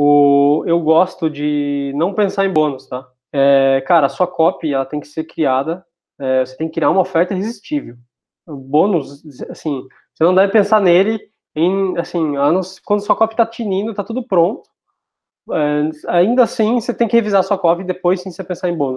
O, eu gosto de não pensar em bônus, tá? É, cara, a sua copy ela tem que ser criada, é, você tem que criar uma oferta irresistível. O bônus, assim, você não deve pensar nele em, assim, anos, quando sua copy tá tinindo, tá tudo pronto. É, ainda assim, você tem que revisar sua copy depois sim você pensar em bônus.